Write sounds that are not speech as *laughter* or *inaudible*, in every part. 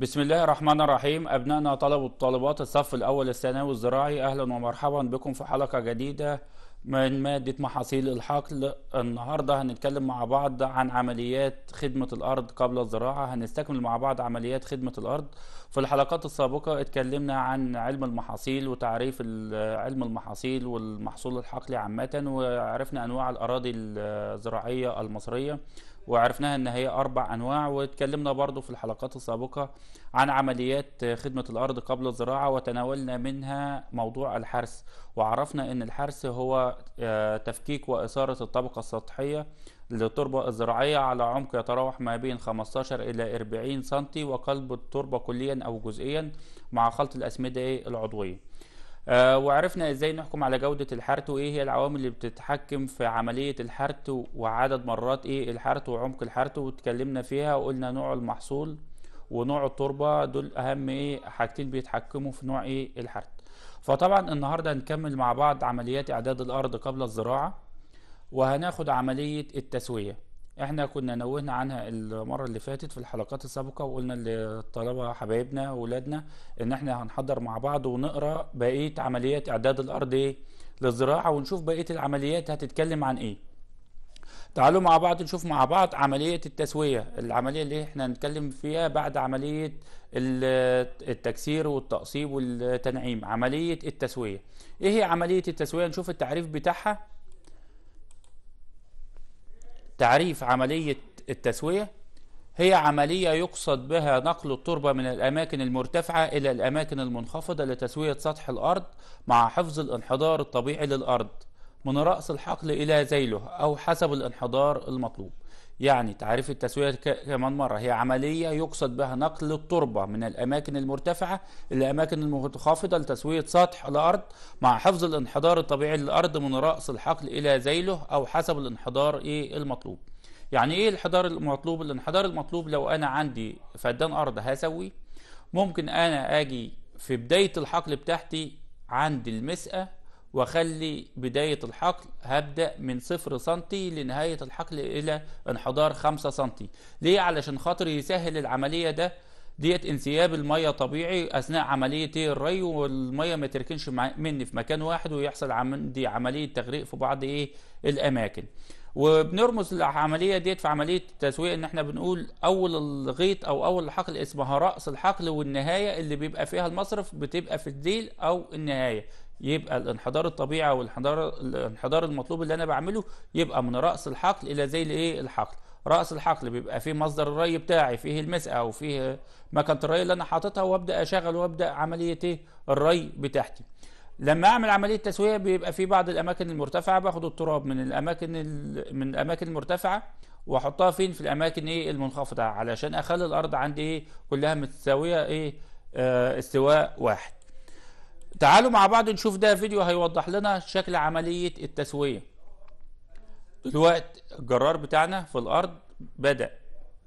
بسم الله الرحمن الرحيم أبنائنا طلبة الطالبات الصف الأول الثانوي الزراعي أهلا ومرحبا بكم في حلقة جديدة من مادة محاصيل الحقل النهاردة هنتكلم مع بعض عن عمليات خدمة الأرض قبل الزراعة هنستكمل مع بعض عمليات خدمة الأرض في الحلقات السابقة اتكلمنا عن علم المحاصيل وتعريف علم المحاصيل والمحصول الحقلي عامة وعرفنا أنواع الأراضي الزراعية المصرية وعرفناها ان هي اربع انواع واتكلمنا برضو في الحلقات السابقه عن عمليات خدمه الارض قبل الزراعه وتناولنا منها موضوع الحرث وعرفنا ان الحرث هو آه، تفكيك واثاره الطبقه السطحيه للتربة الزراعية على عمق يتراوح ما بين 15 إلى 40 سنتي وقلب التربة كليا أو جزئيا مع خلط الأسمدة العضوية آه، وعرفنا ازاي نحكم على جودة الحرث وايه هي العوامل اللي بتتحكم في عملية الحرث وعدد مرات ايه الحرث وعمق الحرث واتكلمنا فيها وقلنا نوع المحصول ونوع التربة دول اهم ايه حاجتين بيتحكموا في نوع ايه الحرث فطبعا النهاردة هنكمل مع بعض عمليات اعداد الارض قبل الزراعة وهناخد عملية التسوية احنا كنا نوهنا عنها المره اللي فاتت في الحلقات السابقه وقلنا للطلبه حبايبنا واولادنا ان احنا هنحضر مع بعض ونقرا بقيه عمليات اعداد الارض ايه للزراعه ونشوف بقيه العمليات هتتكلم عن ايه تعالوا مع بعض نشوف مع بعض عملية التسوية العملية اللي احنا هنتكلم فيها بعد عملية التكسير والتقصيب والتنعيم عملية التسوية ايه هي عملية التسوية نشوف التعريف بتاعها تعريف عملية التسوية هي عملية يقصد بها نقل التربة من الأماكن المرتفعة إلى الأماكن المنخفضة لتسوية سطح الأرض مع حفظ الانحدار الطبيعي للأرض من رأس الحقل إلى ذيله أو حسب الانحدار المطلوب يعني تعريف التسوية كمان مرة هي عملية يقصد بها نقل التربة من الأماكن المرتفعة إلى الأماكن المنخفضة لتسوية سطح الأرض مع حفظ الانحدار الطبيعي للأرض من رأس الحقل إلى ذيله أو حسب الانحدار إيه المطلوب يعني إيه الانحدار المطلوب؟ الانحدار المطلوب لو أنا عندي فدان أرض هسوي ممكن أنا أجي في بداية الحقل بتاعتي عند المسقة وخلي بداية الحقل هبدأ من صفر سنتي لنهاية الحقل إلى انحدار خمسة سنتي ليه علشان خاطر يسهل العملية ده ديت انسياب المية طبيعي أثناء عملية الري والمية ما تركنش مني في مكان واحد ويحصل عندي عملية تغريق في بعض إيه الأماكن وبنرمز العمليه ديت في عمليه التسويق ان احنا بنقول اول الغيط او اول الحقل اسمها راس الحقل والنهايه اللي بيبقى فيها المصرف بتبقى في الليل او النهايه يبقى الانحدار الطبيعي او الانحدار الانحدار المطلوب اللي انا بعمله يبقى من راس الحقل الى زي الايه الحقل راس الحقل بيبقى فيه مصدر الري بتاعي فيه المسقه وفيه مكنه الري اللي انا حاططها وابدا اشغل وابدا عمليه ايه الري بتاعتي لما اعمل عمليه تسويه بيبقى في بعض الاماكن المرتفعه باخد التراب من الاماكن من الاماكن المرتفعه واحطها فين في الاماكن ايه المنخفضه علشان اخلي الارض عندي ايه كلها متساويه ايه آه، استواء واحد تعالوا مع بعض نشوف ده فيديو هيوضح لنا شكل عملية التسوية دلوقتي الجرار بتاعنا في الأرض بدأ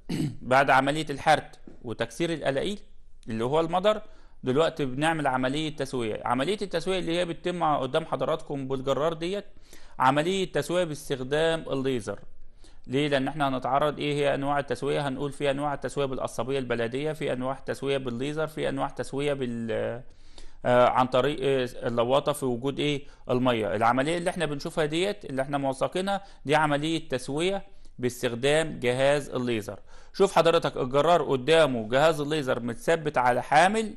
*clears throat* بعد عملية الحرت وتكسير القلاقيل اللي هو المدر دلوقتي بنعمل عملية تسوية عملية التسوية اللي هي بتتم قدام حضراتكم بالجرار ديت عملية تسوية باستخدام الليزر ليه لان احنا هنتعرض ايه هي انواع التسويه هنقول في انواع التسويه بالقصبية البلديه في انواع تسوية بالليزر في انواع تسوية بال آه، عن طريق آه، اللواطه في وجود ايه الميه العمليه اللي احنا بنشوفها ديت اللي احنا موثقينها دي عمليه تسويه باستخدام جهاز الليزر شوف حضرتك الجرار قدامه جهاز الليزر متثبت على حامل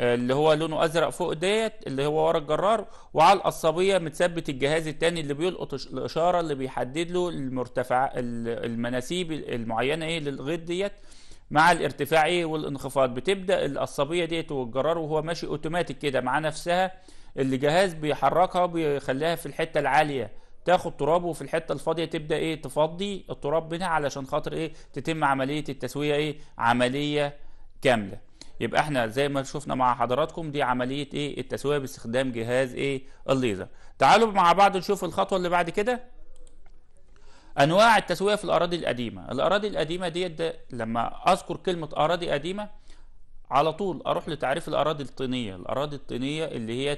آه، اللي هو لونه ازرق فوق ديت اللي هو ورا الجرار وعلى القصبيه متثبت الجهاز الثاني اللي بيلقط الاشاره اللي بيحدد له المرتفع المناسيب المعينه ايه للغيط ديت مع الارتفاع والانخفاض بتبدا القصبيه ديت والجرار وهو ماشي اوتوماتيك كده مع نفسها اللي جهاز بيحركها بيخليها في الحته العاليه تاخد تراب وفي الحته الفاضيه تبدا ايه تفضي التراب منها علشان خاطر ايه تتم عمليه التسويه ايه عمليه كامله يبقى احنا زي ما شفنا مع حضراتكم دي عمليه ايه التسويه باستخدام جهاز ايه الليزر تعالوا مع بعض نشوف الخطوه اللي بعد كده انواع التسويه في الاراضي القديمه الاراضي القديمه ديت لما اذكر كلمه اراضي قديمه على طول اروح لتعريف الاراضي الطينيه الاراضي الطينيه اللي هي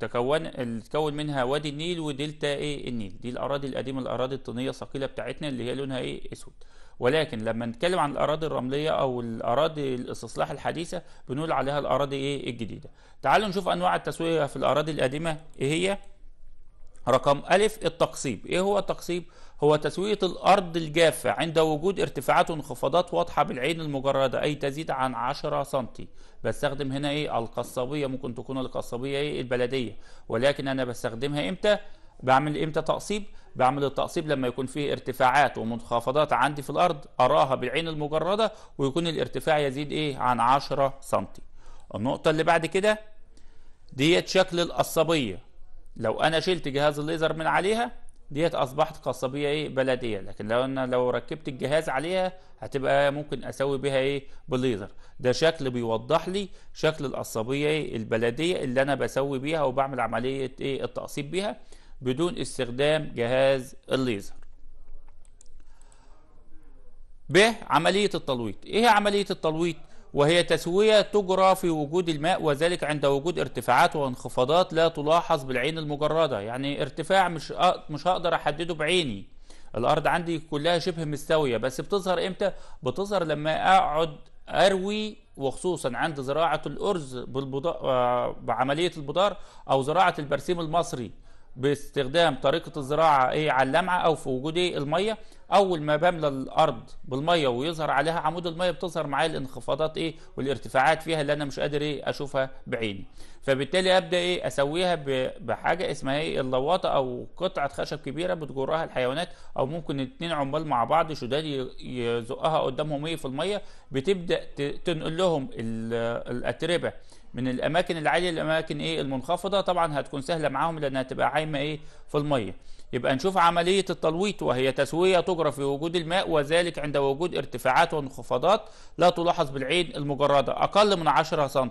تكون اللي تكون منها وادي النيل ودلتا ايه النيل دي الاراضي القديمه الاراضي الطينيه الثقيله بتاعتنا اللي هي لونها ايه اسود ولكن لما نتكلم عن الاراضي الرمليه او الاراضي الاستصلاح الحديثه بنقول عليها الاراضي ايه الجديده تعالوا نشوف انواع التسويه في الاراضي القديمه ايه هي رقم ألف التقصيب إيه هو التقصيب؟ هو تسوية الأرض الجافة عند وجود ارتفاعات وانخفاضات واضحة بالعين المجردة أي تزيد عن 10 سم بستخدم هنا إيه القصابية ممكن تكون القصابية إيه البلدية ولكن أنا بستخدمها إمتى بعمل إمتى تقصيب بعمل التقصيب لما يكون فيه ارتفاعات ومنخفضات عندي في الأرض أراها بالعين المجردة ويكون الارتفاع يزيد إيه عن 10 سم النقطة اللي بعد كده ديت شكل القصابية لو أنا شلت جهاز الليزر من عليها ديت اصبحت قصبيه ايه بلديه لكن لو انا لو ركبت الجهاز عليها هتبقى ممكن اسوي بيها ايه بليزر ده شكل بيوضح لي شكل القصبيه ايه البلديه اللي انا بسوي بيها وبعمل عمليه ايه التقصيب بيها بدون استخدام جهاز الليزر ب عمليه التلويط ايه هي عمليه التلويط وهي تسوية تجرى في وجود الماء وذلك عند وجود ارتفاعات وانخفاضات لا تلاحظ بالعين المجردة يعني ارتفاع مش مش هقدر احدده بعيني الارض عندي كلها شبه مستوية بس بتظهر امتى بتظهر لما اقعد اروي وخصوصا عند زراعة الارز بالبضاء آه، بعملية البدار او زراعة البرسيم المصري باستخدام طريقة الزراعة ايه على اللمعة او في وجود ايه المية اول ما بملى الارض بالميه ويظهر عليها عمود الميه بتظهر معايا الانخفاضات ايه والارتفاعات فيها اللي انا مش قادر ايه اشوفها بعيني فبالتالي ابدا ايه اسويها بحاجه اسمها ايه اللواطه او قطعه خشب كبيره بتجرها الحيوانات او ممكن اتنين عمال مع بعض شداد يزقها قدامهم ايه في الميه بتبدا تنقل لهم الاتربه من الاماكن العاليه للاماكن ايه المنخفضه طبعا هتكون سهله معاهم لانها تبقى عايمه ايه في الميه يبقى نشوف عملية التلويط وهي تسوية تجرى في وجود الماء وذلك عند وجود ارتفاعات وانخفاضات لا تلاحظ بالعين المجردة أقل من 10 سم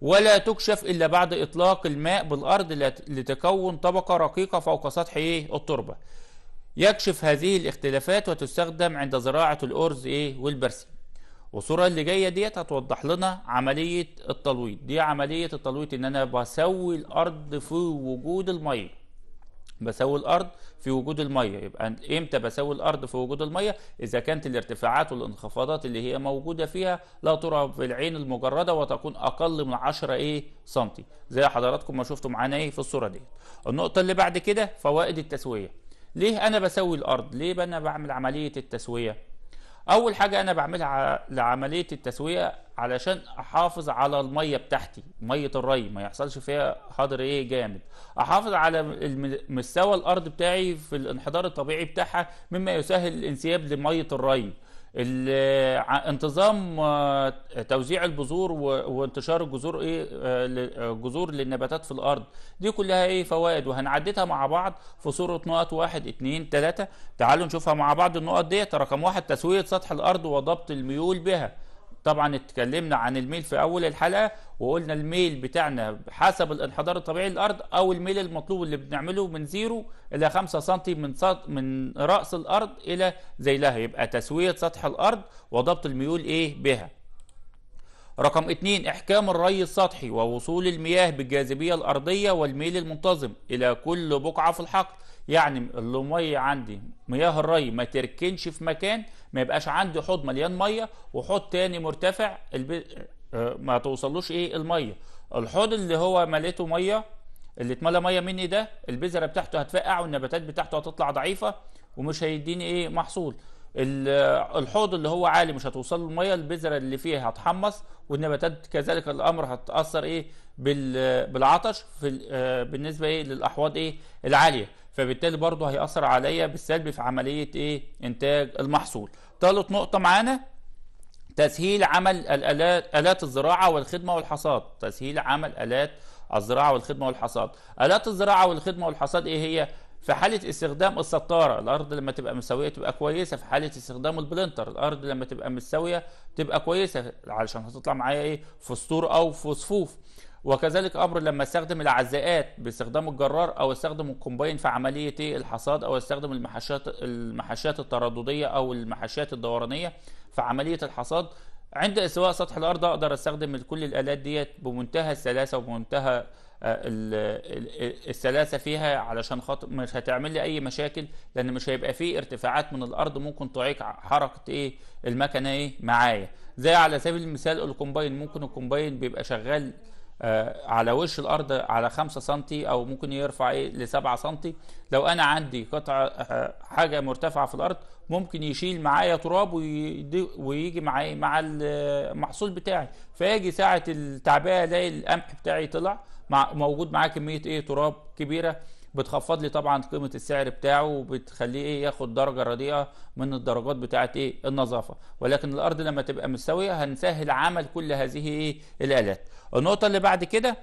ولا تكشف إلا بعد إطلاق الماء بالأرض لتكون طبقة رقيقة فوق سطح إيه التربة يكشف هذه الاختلافات وتستخدم عند زراعة الأرز إيه والبرسيم والصورة اللي جاية ديت هتوضح لنا عملية التلويط دي عملية التلويط إن أنا بسوي الأرض في وجود المية بسوي الارض في وجود الميه يبقى امتى بسوي الارض في وجود الميه اذا كانت الارتفاعات والانخفاضات اللي هي موجوده فيها لا ترى بالعين المجرده وتكون اقل من 10 ايه سنتي زي حضراتكم ما شفتوا معانا ايه في الصوره ديت النقطه اللي بعد كده فوائد التسويه ليه انا بسوي الارض ليه انا بعمل عمليه التسويه اول حاجه انا بعملها لعمليه التسويه علشان احافظ على الميه بتاعتي ميه الري ما يحصلش فيها حاضر ايه جامد احافظ على مستوى الارض بتاعي في الانحدار الطبيعي بتاعها مما يسهل الانسياب لميه الري انتظام آه، توزيع البذور وانتشار الجذور ايه الجذور آه، آه، للنباتات في الارض دي كلها ايه فوائد وهنعددها مع بعض في صوره نقط 1 2 3 تعالوا نشوفها مع بعض النقط ديت رقم واحد تسويه سطح الارض وضبط الميول بها طبعا اتكلمنا عن الميل في اول الحلقه وقلنا الميل بتاعنا حسب الانحدار الطبيعي للارض او الميل المطلوب اللي بنعمله من 0 الى 5 سم من سط... من راس الارض الى ذيلها يبقى تسويه سطح الارض وضبط الميول ايه بها رقم اثنين احكام الري السطحي ووصول المياه بالجاذبيه الارضيه والميل المنتظم الى كل بقعه في الحقل يعني الميه عندي مياه الري ما تركنش في مكان ما يبقاش عندي حوض مليان ميه وحوض تاني مرتفع البي... آه، ما توصلوش ايه الميه الحوض اللي هو مليته ميه اللي اتملى ميه مني ده البذره بتاعته هتفقع والنباتات بتاعته هتطلع ضعيفه ومش هيديني ايه محصول آه، الحوض اللي هو عالي مش هتوصل له الميه البذره اللي فيها هتحمص والنباتات كذلك الامر هتاثر ايه بالعطش في آه، بالنسبه ايه للاحواض ايه العاليه فبالتالي برضه هيأثر عليا بالسلب في عملية ايه انتاج المحصول ثالث نقطة معانا تسهيل عمل الالات الات الزراعة والخدمة والحصاد تسهيل عمل الات الزراعة والخدمة والحصاد الات الزراعة والخدمة والحصاد ايه هي في حالة استخدام السطارة الأرض لما تبقى مساوية تبقى كويسة في حالة استخدام البلنتر الأرض لما تبقى مساوية تبقى كويسة علشان هتطلع معايا إيه فسطور أو في صفوف وكذلك امر لما استخدم العزاءات باستخدام الجرار او استخدم الكومباين في عمليه إيه؟ الحصاد او استخدم المحاشات المحاشات التردديه او المحاشات الدورانيه في عمليه الحصاد عند استواء سطح الارض اقدر استخدم كل الالات ديت بمنتهى السلاسه وبمنتهى آه، السلاسه فيها علشان خاطر مش هتعمل لي اي مشاكل لان مش هيبقى فيه ارتفاعات من الارض ممكن تعيق حركه ايه المكنه ايه معايا زي على سبيل المثال الكومباين ممكن الكومباين بيبقى شغال آه، على وش الارض على 5 سم او ممكن يرفع ايه ل 7 سم لو انا عندي قطعه آه، حاجه مرتفعه في الارض ممكن يشيل معايا تراب ويجي معايا مع المحصول آه، بتاعي فيجي ساعه التعبئه الاقي القمح بتاعي طلع مع موجود معاه كميه ايه تراب كبيره بتخفض لي طبعا قيمه السعر بتاعه وبتخليه ايه ياخد درجه رديئه من الدرجات بتاعه ايه النظافه ولكن الارض لما تبقى مستويه هنسهل عمل كل هذه ايه الالات النقطة اللي بعد كده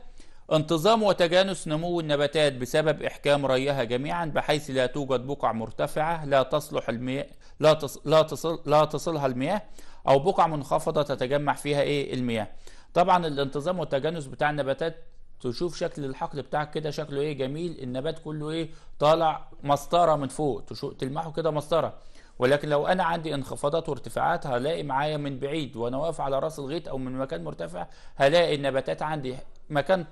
انتظام وتجانس نمو النباتات بسبب إحكام ريها جميعا بحيث لا توجد بقع مرتفعة لا تصلح المياه لا, تص... لا, تصل... لا تصلها المياه أو بقع منخفضة تتجمع فيها إيه المياه طبعا الانتظام والتجانس بتاع النباتات تشوف شكل الحقل بتاعك كده شكله ايه جميل النبات كله ايه طالع مسطره من فوق تلمحه كده مسطره ولكن لو انا عندي انخفاضات وارتفاعات هلاقي معايا من بعيد وانا واقف على راس الغيط او من مكان مرتفع هلاقي النباتات عندي مكان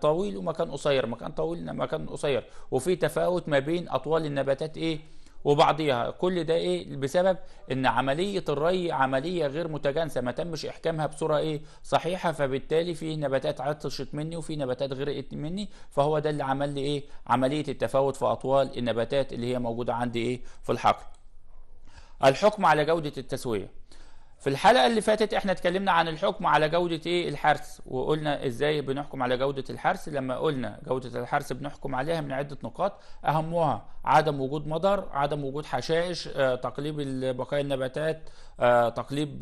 طويل ومكان قصير مكان طويل ومكان قصير وفي تفاوت ما بين اطوال النباتات ايه وبعضيها كل ده ايه بسبب ان عمليه الري عمليه غير متجانسه ما تمش احكامها بصوره ايه صحيحه فبالتالي في نباتات عطشت مني وفي نباتات غرقت مني فهو ده اللي عمل لي ايه عمليه التفاوت في اطوال النباتات اللي هي موجوده عندي ايه في الحقل الحكم على جودة التسوية في الحلقة اللي فاتت احنا اتكلمنا عن الحكم على جودة ايه الحرث وقلنا ازاي بنحكم على جودة الحرث لما قلنا جودة الحرث بنحكم عليها من عدة نقاط اهمها عدم وجود مضر عدم وجود حشائش آه، تقليب بقايا النباتات آه، تقليب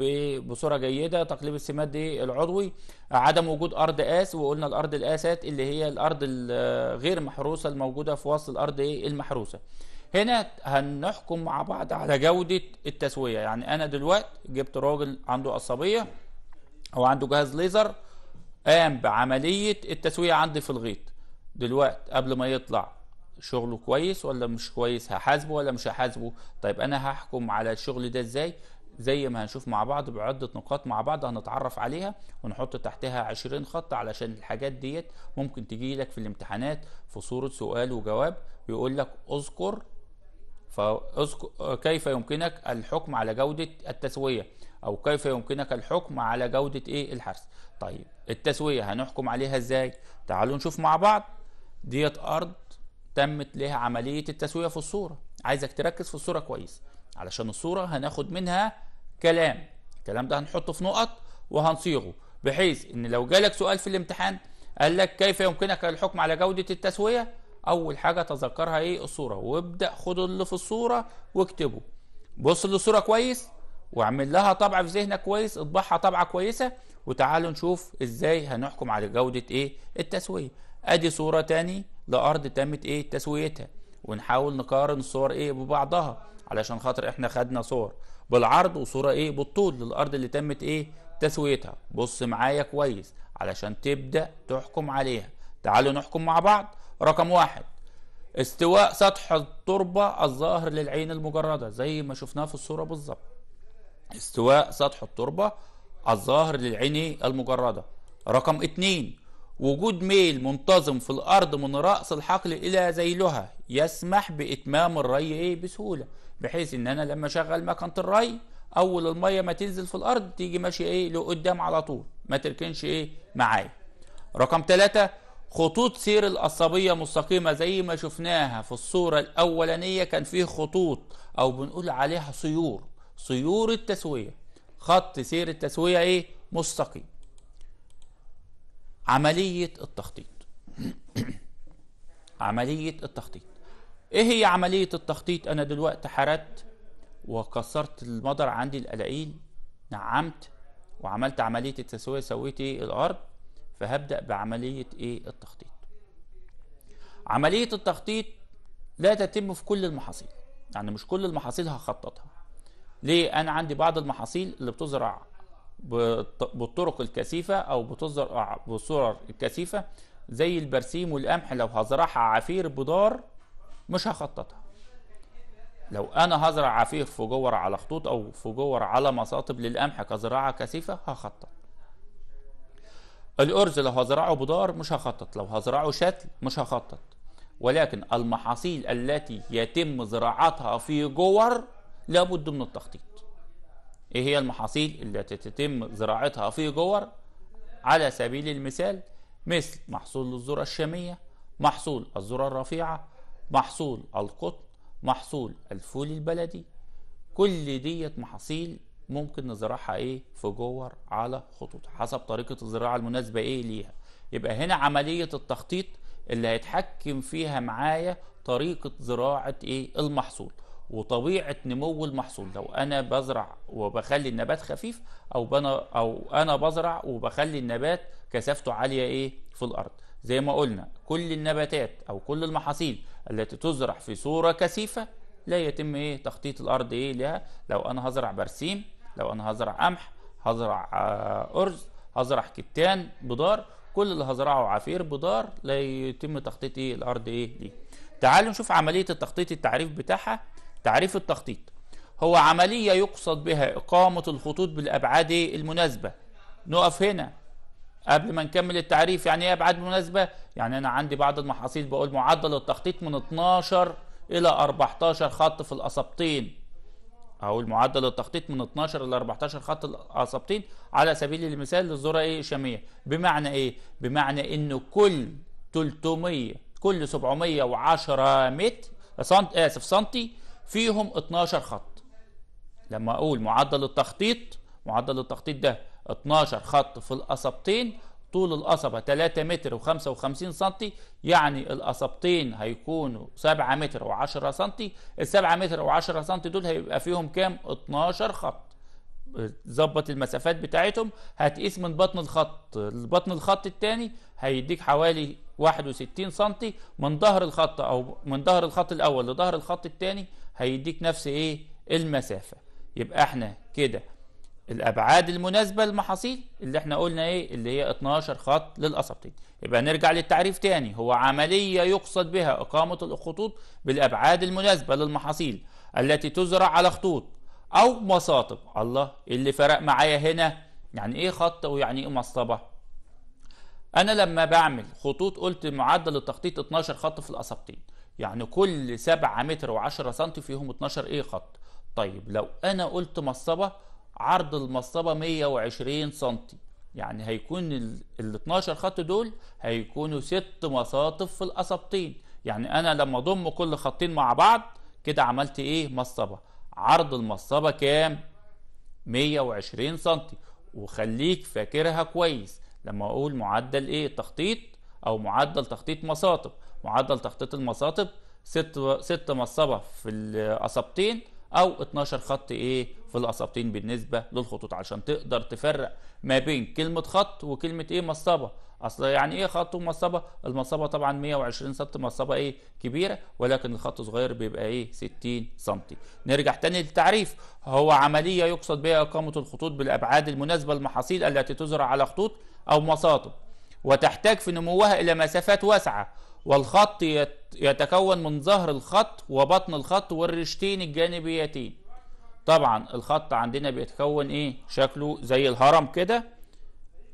بصورة جيدة تقليب السماد العضوي آه، عدم وجود ارض قاس وقلنا الارض القاسات اللي هي الارض الغير آه، محروسة الموجودة في وسط الارض إيه؟ المحروسة هنا هنحكم مع بعض على جودة التسوية يعني أنا دلوقتي جبت راجل عنده قصبية أو عنده جهاز ليزر قام بعملية التسوية عندي في الغيط دلوقتي قبل ما يطلع شغله كويس ولا مش كويس هحاسبه ولا مش هحاسبه طيب أنا هحكم على الشغل ده إزاي زي ما هنشوف مع بعض بعدة نقاط مع بعض هنتعرف عليها ونحط تحتها عشرين خط علشان الحاجات ديت ممكن تجي لك في الامتحانات في صورة سؤال وجواب ويقول لك اذكر فكيف يمكنك الحكم على جودة التسوية أو كيف يمكنك الحكم على جودة إيه الحرث طيب التسوية هنحكم عليها إزاي تعالوا نشوف مع بعض ديت أرض تمت لها عملية التسوية في الصورة عايزك تركز في الصورة كويس علشان الصورة هناخد منها كلام الكلام ده هنحطه في نقط وهنصيغه بحيث ان لو جالك سؤال في الامتحان قال لك كيف يمكنك الحكم على جودة التسوية اول حاجه تذكرها ايه الصوره وابدا خد اللي في الصوره واكتبه بص للصوره كويس واعمل لها طبع في ذهنك كويس اطبعها طبعه كويسه وتعالوا نشوف ازاي هنحكم على جوده ايه التسويه ادي صوره تاني لارض تمت ايه تسويتها ونحاول نقارن الصور ايه ببعضها علشان خاطر احنا خدنا صور بالعرض وصوره ايه بالطول للارض اللي تمت ايه تسويتها بص معايا كويس علشان تبدا تحكم عليها تعالوا نحكم مع بعض رقم واحد استواء سطح التربة الظاهر للعين المجردة زي ما شفناه في الصورة بالظبط استواء سطح التربة الظاهر للعين المجردة رقم اتنين وجود ميل منتظم في الأرض من رأس الحقل إلى ذيلها يسمح بإتمام الري إيه بسهولة بحيث إن أنا لما أشغل مكنة الري أول المية ما تنزل في الأرض تيجي ماشية إيه لقدام على طول ما تركنش إيه معايا رقم ثلاثة خطوط سير القصبية مستقيمة زي ما شفناها في الصورة الأولانية كان فيه خطوط أو بنقول عليها سيور سيور التسوية خط سير التسوية إيه مستقيم عملية التخطيط *clears throat* عملية التخطيط إيه هي عملية التخطيط أنا دلوقتي حردت وكسرت المضر عندي القلاقيل نعمت وعملت عملية التسوية سويت إيه الأرض فهبدأ بعملية إيه التخطيط عملية التخطيط لا تتم في كل المحاصيل يعني مش كل المحاصيل هخططها ليه أنا عندي بعض المحاصيل اللي بتزرع بالطرق الكثيفة أو بتزرع بصور الكثيفة زي البرسيم والقمح لو هزرعها عفير بدار مش هخططها لو انا هزرع عفير في جور على خطوط او في جور على مصاطب للقمح كزراعه كثيفه هخطط الارز لو هزرعه بدار مش هخطط لو هزرعه شتل مش هخطط ولكن المحاصيل التي يتم زراعتها في جور لابد من التخطيط ايه هي المحاصيل التي تتم زراعتها في جور على سبيل المثال مثل محصول الذرة الشامية محصول الذرة الرفيعة محصول القطن محصول الفول البلدي كل ديت محاصيل ممكن نزرعها ايه في جوار على خطوطها حسب طريقه الزراعه المناسبه ايه ليها يبقى هنا عمليه التخطيط اللي هيتحكم فيها معايا طريقه زراعه ايه المحصول وطبيعه نمو المحصول لو انا بزرع وبخلي النبات خفيف او بنا او انا بزرع وبخلي النبات كثافته عاليه ايه في الارض زي ما قلنا كل النباتات او كل المحاصيل التي تزرع في صوره كثيفه لا يتم ايه تخطيط الارض ايه لها لو انا هزرع برسيم لو انا هزرع قمح هزرع آه، ارز هزرع كتان بدار كل اللي هزرعه عفير بدار لا يتم تخطيط ايه الارض ايه ليه تعالوا نشوف عمليه التخطيط التعريف بتاعها تعريف التخطيط هو عمليه يقصد بها اقامه الخطوط بالابعاد إيه، المناسبه نقف هنا قبل ما نكمل التعريف يعني ايه ابعاد مناسبه يعني انا عندي بعض المحاصيل بقول معدل التخطيط من 12 الى 14 خط في الاسبطين او المعدل التخطيط من 12 ل 14 خط الاصابتين على سبيل المثال للذره ايه الشاميه بمعنى ايه بمعنى انه كل 300 كل 710 متر سنت اسف سنتي فيهم 12 خط لما اقول معدل التخطيط معدل التخطيط ده 12 خط في الاصابتين طول القصبة 3 متر و55 سنتي يعني القصبتين هيكونوا 7 متر و10 سنتي ال 7 متر و10 سنتي دول هيبقى فيهم كام 12 خط ظبط المسافات بتاعتهم هتقيس من بطن الخط البطن الخط الثاني هيديك حوالي 61 سنتي من ظهر الخط او من ظهر الخط الاول لظهر الخط الثاني هيديك نفس ايه المسافه يبقى احنا كده الابعاد المناسبه للمحاصيل اللي احنا قلنا ايه اللي هي 12 خط للقصبتين يبقى نرجع للتعريف تاني هو عمليه يقصد بها اقامه الخطوط بالابعاد المناسبه للمحاصيل التي تزرع على خطوط او مصاطب الله اللي فرق معايا هنا يعني ايه خط ويعني ايه مصطبه انا لما بعمل خطوط قلت معدل التخطيط 12 خط في القصبتين يعني كل 7 متر و10 سم فيهم 12 ايه خط طيب لو انا قلت مصطبه عرض المصطبة 120 سنتي يعني هيكون ال 12 خط دول هيكونوا ست مصاطف في القصبتين يعني أنا لما أضم كل خطين مع بعض كده عملت إيه مصطبة عرض المصطبة كام 120 سنتي وخليك فاكرها كويس لما أقول معدل إيه تخطيط أو معدل تخطيط مصاطب معدل تخطيط المصاطب ست ست مصابه في القصبتين أو 12 خط إيه في الاصابتين بالنسبه للخطوط عشان تقدر تفرق ما بين كلمه خط وكلمه ايه مصابه اصل يعني ايه خط ومصابه المصابه طبعا 120 سم مصابه ايه كبيره ولكن الخط صغير بيبقى ايه 60 سم نرجع تاني للتعريف هو عمليه يقصد بها اقامه الخطوط بالابعاد المناسبه للمحاصيل التي تزرع على خطوط او مصاطب وتحتاج في نموها الى مسافات واسعه والخط يتكون من ظهر الخط وبطن الخط والرشتين الجانبيتين طبعا الخط عندنا بيتكون ايه شكله زي الهرم كده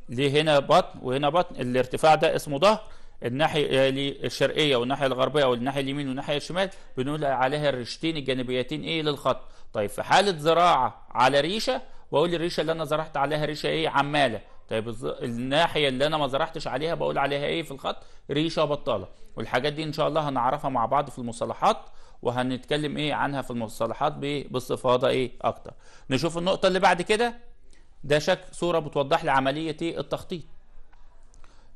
ليه هنا بطن وهنا بطن الارتفاع ده اسمه ظهر الناحية يعني الشرقية والناحية الغربية والناحية اليمين والناحية الشمال بنقول عليها الريشتين الجانبيتين ايه للخط طيب في حالة زراعة على ريشة بقول الريشة اللي انا زرعت عليها ريشة ايه عمالة طيب الناحية اللي انا ما زرعتش عليها بقول عليها ايه في الخط ريشة بطالة والحاجات دي ان شاء الله هنعرفها مع بعض في المصطلحات وهنتكلم ايه عنها في المصطلحات باستفاضه ايه اكتر نشوف النقطه اللي بعد كده ده شك صوره بتوضح لي عمليه ايه التخطيط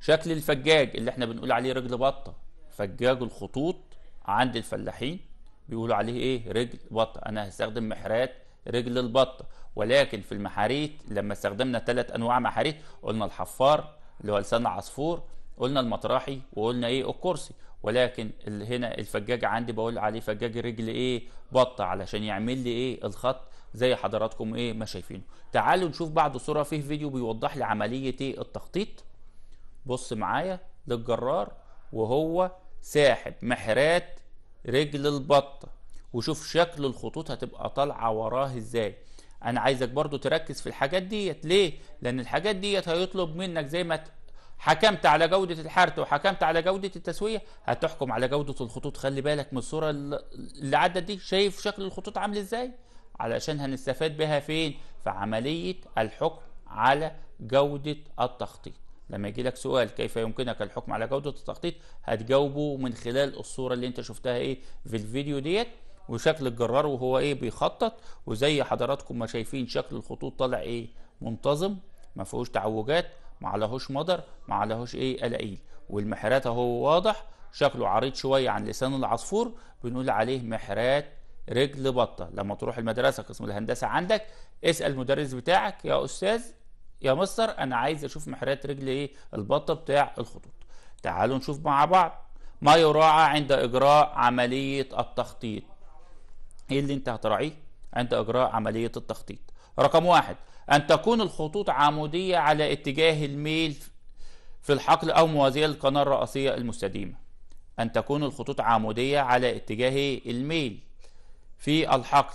شكل الفجاج اللي احنا بنقول عليه رجل بطه فجاج الخطوط عند الفلاحين بيقولوا عليه ايه رجل بطه انا هستخدم محرات رجل البطه ولكن في المحاريت لما استخدمنا ثلاث انواع محاريت قلنا الحفار اللي هو لسان عصفور قلنا المطرحي وقلنا ايه الكرسي ولكن هنا الفجاج عندي بقول عليه فجاج رجل ايه بطه علشان يعمل لي ايه الخط زي حضراتكم ايه ما شايفينه تعالوا نشوف بعد صوره فيه فيديو بيوضح لي عمليه ايه التخطيط بص معايا للجرار وهو ساحب محرات رجل البطه وشوف شكل الخطوط هتبقى طالعه وراه ازاي انا عايزك برضو تركز في الحاجات ديت ليه لان الحاجات ديت هيطلب منك زي ما حكمت على جودة الحرث وحكمت على جودة التسوية هتحكم على جودة الخطوط خلي بالك من الصورة اللي عدت دي شايف شكل الخطوط عامل ازاي علشان هنستفاد بها فين في عملية الحكم على جودة التخطيط لما يجي لك سؤال كيف يمكنك الحكم على جودة التخطيط هتجاوبه من خلال الصورة اللي انت شفتها ايه في الفيديو ديت وشكل الجرار وهو ايه بيخطط وزي حضراتكم ما شايفين شكل الخطوط طالع ايه منتظم ما فيهوش تعوجات ما عليهوش مدر ما عليهوش ايه قلاقيل والمحرات اهو واضح شكله عريض شويه عن لسان العصفور بنقول عليه محرات رجل بطه لما تروح المدرسه قسم الهندسه عندك اسال المدرس بتاعك يا استاذ يا مستر انا عايز اشوف محرات رجل ايه البطه بتاع الخطوط تعالوا نشوف مع بعض ما يراعى عند اجراء عمليه التخطيط ايه اللي انت هتراعيه عند اجراء عمليه التخطيط رقم واحد أن تكون الخطوط عمودية على اتجاه الميل في الحقل أو موازية للقناة الرئيسية المستديمة أن تكون الخطوط عمودية على اتجاه الميل في الحقل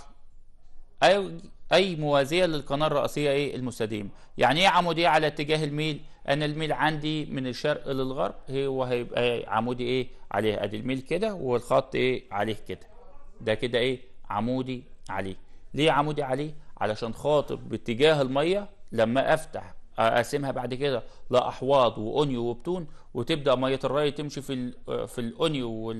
أو أي موازية للقناة الرئيسية إيه المستديمة يعني إيه عمودية على اتجاه الميل أنا الميل عندي من الشرق للغرب هو هيبقى عمودي إيه عليه أدي الميل كده والخط إيه عليه كده ده كده إيه عمودي عليه ليه عمودي عليه علشان خاطر باتجاه الميه لما افتح اقسمها بعد كده لاحواض واونيو وبتون وتبدا ميه الري تمشي في في الاونيو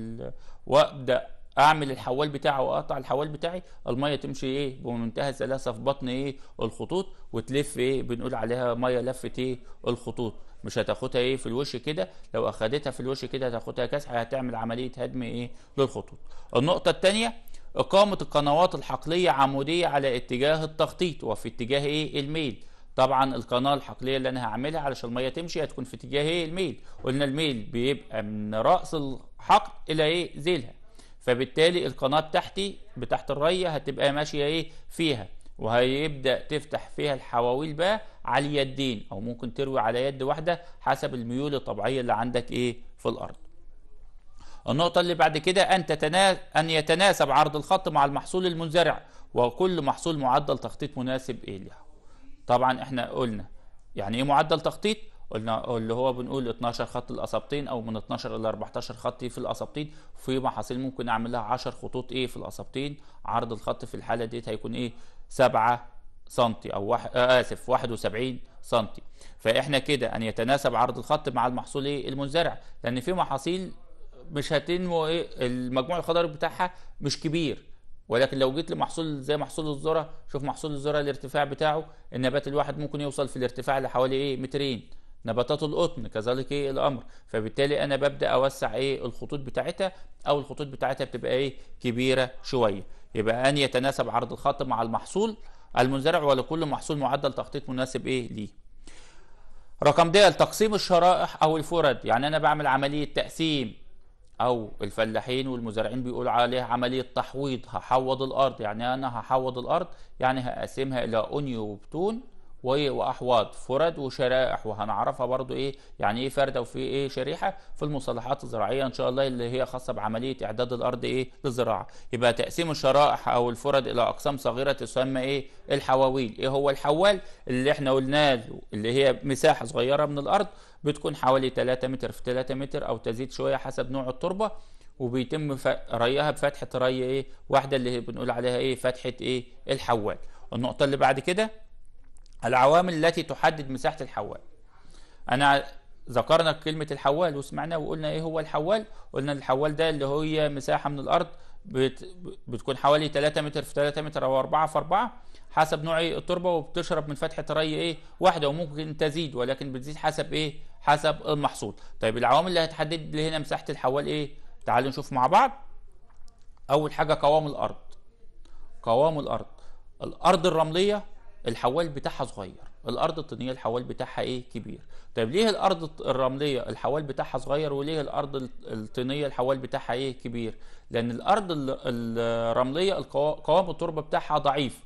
وابدا اعمل الحوال بتاعه واقطع الحوال بتاعي الميه تمشي ايه بمنتهى السلاسه في بطن ايه الخطوط وتلف ايه بنقول عليها ميه لفه ايه الخطوط مش هتاخدها ايه في الوش كده لو اخدتها في الوش كده هتاخدها كسحه هتعمل عمليه هدم ايه للخطوط النقطه الثانيه إقامة القنوات الحقلية عمودية على اتجاه التخطيط وفي اتجاه إيه الميل طبعا القناة الحقلية اللي أنا هعملها علشان المية تمشي هتكون في اتجاه إيه الميل قلنا الميل بيبقى من رأس الحقل إلى إيه ذيلها فبالتالي القناة بتاعتي بتاعت الرية هتبقى ماشية إيه فيها وهيبدأ تفتح فيها الحواويل بقى على اليدين أو ممكن تروي على يد واحدة حسب الميول الطبيعية اللي عندك إيه في الأرض النقطة اللي بعد كده أن, تتناس أن يتناسب عرض الخط مع المحصول المنزرع وكل محصول معدل تخطيط مناسب إليه طبعا احنا قلنا يعني ايه معدل تخطيط قلنا اللي هو بنقول 12 خط الأصابتين او من 12 الى 14 خط في الأصابتين في محاصيل ممكن اعمل لها 10 خطوط ايه في الأصابتين عرض الخط في الحاله ديت هيكون ايه 7 سم او واحد آه اسف 71 سم فاحنا كده ان يتناسب عرض الخط مع المحصول ايه المنزرع لان في محاصيل مش هتنمو ايه المجموع الخضري بتاعها مش كبير ولكن لو جيت لمحصول زي محصول الذره شوف محصول الذره الارتفاع بتاعه النبات الواحد ممكن يوصل في الارتفاع لحوالي ايه مترين نباتات القطن كذلك ايه الامر فبالتالي انا ببدا اوسع ايه الخطوط بتاعتها او الخطوط بتاعتها بتبقى ايه كبيره شويه يبقى ان يتناسب عرض الخط مع المحصول المنزرع ولكل محصول معدل تخطيط مناسب ايه ليه رقم د تقسيم الشرائح او الفرد يعني انا بعمل عمليه تقسيم او الفلاحين والمزارعين بيقولوا عليها عمليه تحويض هحوض الارض يعني انا هحوض الارض يعني هقسمها الى اونيو وبتون واحواض فرد وشرائح وهنعرفها برضو ايه يعني ايه فرده وفي ايه شريحه في المصطلحات الزراعيه ان شاء الله اللي هي خاصه بعمليه اعداد الارض ايه للزراعه يبقى تقسيم الشرائح او الفرد الى اقسام صغيره تسمى ايه الحواويل ايه هو الحوال اللي احنا قلناه اللي هي مساحه صغيره من الارض بتكون حوالي 3 متر في 3 متر او تزيد شويه حسب نوع التربه وبيتم ريها بفتحه ري ايه واحده اللي بنقول عليها ايه فتحه ايه الحوال النقطه اللي بعد كده العوامل التي تحدد مساحه الحوال انا ذكرنا كلمه الحوال وسمعناه وقلنا ايه هو الحوال قلنا الحوال ده اللي هي مساحه من الارض بت... بتكون حوالي 3 متر في 3 متر او 4 في 4 حسب نوع إيه التربه وبتشرب من فتحه ري ايه واحده وممكن تزيد ولكن بتزيد حسب ايه حسب المحصول طيب العوامل اللي هتحدد لي هنا مساحه الحوال ايه تعالوا نشوف مع بعض اول حاجه قوام الارض قوام الارض الارض الرمليه الحوال بتاعها صغير الارض الطينيه الحوال بتاعها ايه كبير طيب ليه الارض الرمليه الحوال بتاعها صغير وليه الارض الطينيه الحوال بتاعها ايه كبير لان الارض الرمليه قوام التربه بتاعها ضعيف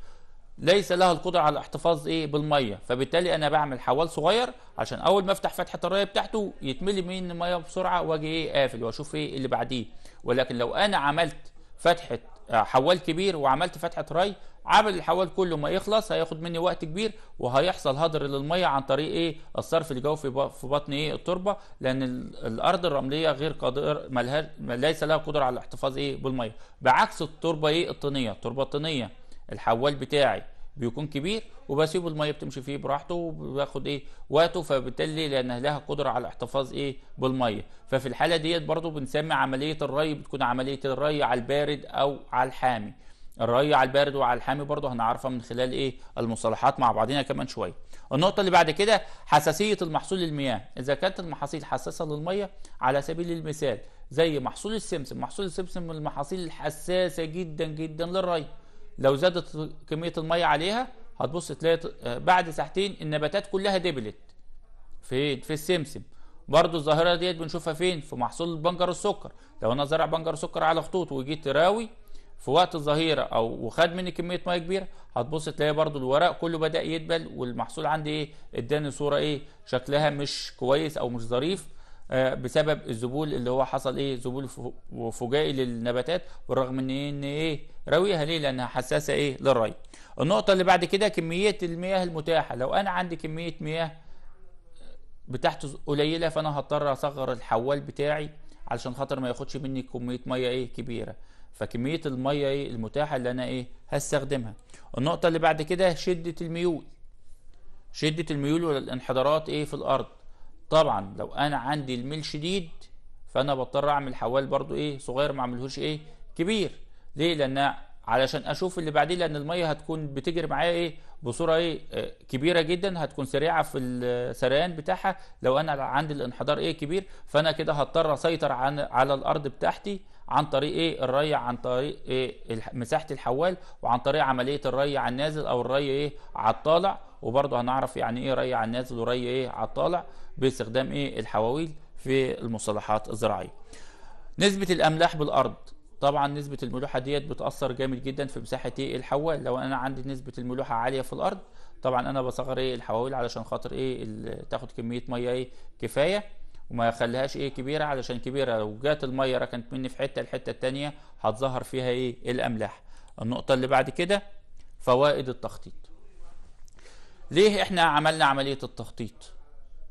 ليس لها القدره على الاحتفاظ ايه بالميه فبالتالي انا بعمل حوال صغير عشان اول ما افتح فتحه الري بتاعته يتملي من الميه بسرعه واجي ايه قافل واشوف ايه اللي بعديه ولكن لو انا عملت فتحه آه، حوال كبير وعملت فتحه ري عمل الحوال كله ما يخلص هياخد مني وقت كبير وهيحصل هدر للميه عن طريق ايه الصرف الجوفي في في بطن ايه التربه لان الارض الرمليه غير قادر ملهاش ليس لها قدره على الاحتفاظ ايه بالميه بعكس التربه ايه الطينيه التربه الطينيه الحوال بتاعي بيكون كبير وبسيبه الميه بتمشي فيه براحته وباخد ايه وقته فبالتالي لان لها قدره على الاحتفاظ ايه بالميه ففي الحاله ديت برضو بنسمي عمليه الري بتكون عمليه الري على البارد او على الحامي الري على البارد وعلى الحامي برضو هنعرفها من خلال ايه المصطلحات مع بعضنا كمان شويه النقطه اللي بعد كده حساسيه المحصول للمياه اذا كانت المحاصيل حساسه للميه على سبيل المثال زي محصول السمسم محصول السمسم من المحاصيل الحساسه جدا جدا للري لو زادت كمية المية عليها هتبص تلاقي آه، بعد ساعتين النباتات كلها دبلت في في السمسم برضو الظاهرة ديت بنشوفها فين في محصول بنجر السكر لو انا زرع بنجر سكر على خطوط وجيت تراوي في وقت الظهيرة او وخد مني كمية مية كبيرة هتبص تلاقي برضو الورق كله بدأ يدبل والمحصول عندي ايه اداني صورة ايه شكلها مش كويس او مش ظريف آه، بسبب الذبول اللي هو حصل ايه ذبول فجائي للنباتات بالرغم ان إيه، ان ايه راويها ليه لانها حساسه ايه للري النقطه اللي بعد كده كميه المياه المتاحه لو انا عندي كميه مياه بتاعته قليله فانا هضطر اصغر الحوال بتاعي علشان خاطر ما ياخدش مني كميه ميه ايه كبيره فكميه الميه ايه المتاحه اللي انا ايه هستخدمها النقطه اللي بعد كده شده الميول شده الميول والانحدارات ايه في الارض طبعا لو انا عندي الميل شديد فانا بضطر اعمل حوال برضو ايه صغير ما اعملهوش ايه كبير ليه لان علشان اشوف اللي بعديه لان الميه هتكون بتجري معايا ايه بصوره ايه آه، كبيره جدا هتكون سريعه في السريان بتاعها لو انا عندي الانحدار ايه كبير فانا كده هضطر اسيطر عن على الارض بتاعتي عن طريق ايه الري عن طريق إيه مساحه الحوال وعن طريق عمليه الري على النازل او الري ايه على الطالع وبرضه هنعرف يعني ايه ري على النازل وري ايه على الطالع باستخدام ايه الحواويل في المصطلحات الزراعيه نسبه الاملاح بالارض طبعا نسبة الملوحة ديت بتأثر جامد جدا في مساحة ايه الحوال لو انا عندي نسبة الملوحة عالية في الارض طبعا انا بصغر ايه الحواويل علشان خاطر ايه تاخد كمية مية ايه كفاية وما اخليهاش ايه كبيرة علشان كبيرة لو جات المية ركنت مني في حتة الحتة التانية هتظهر فيها ايه الاملاح النقطة اللي بعد كده فوائد التخطيط ليه احنا عملنا عملية التخطيط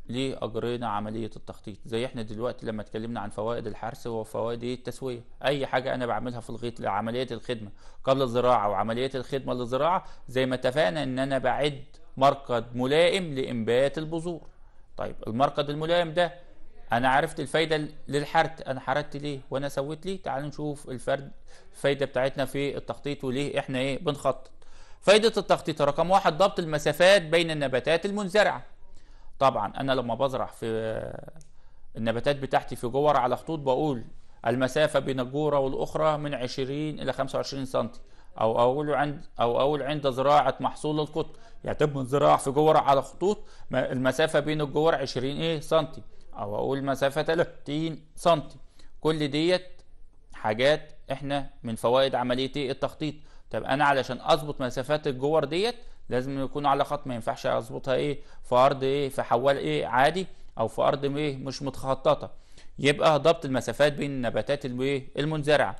ليه اجرينا عملية التخطيط زي احنا دلوقتي لما اتكلمنا عن فوائد الحرث وفوائد ايه؟ التسوية اي حاجة انا بعملها في الغيط لعملية الخدمة قبل الزراعة وعملية الخدمة للزراعة زي ما اتفقنا ان انا بعد مرقد ملائم لانبات البذور طيب المرقد الملائم ده انا عرفت الفايده للحرث انا حردت ليه وانا سويت ليه تعالوا نشوف الفرد الفايده بتاعتنا في التخطيط وليه احنا ايه بنخطط فائدة التخطيط رقم واحد ضبط المسافات بين النباتات المنزرعة طبعا أنا لما بزرع في النباتات بتاعتي في جور على خطوط بقول المسافة بين الجورة والأخرى من 20 إلى 25 سنتي أو أقول عند أو أقول عند زراعة محصول القطن يعني زراعة الزراعة في جورة على خطوط المسافة بين الجور 20 إيه سنتي أو أقول مسافة 30 سنتي كل ديت حاجات إحنا من فوائد عملية التخطيط طب انا علشان اظبط مسافات الجوار ديت لازم على خط ما ينفعش اظبطها ايه في ارض ايه في حوال ايه عادي او في ارض ايه مش متخططه يبقى ضبط المسافات بين النباتات الايه المنزرعه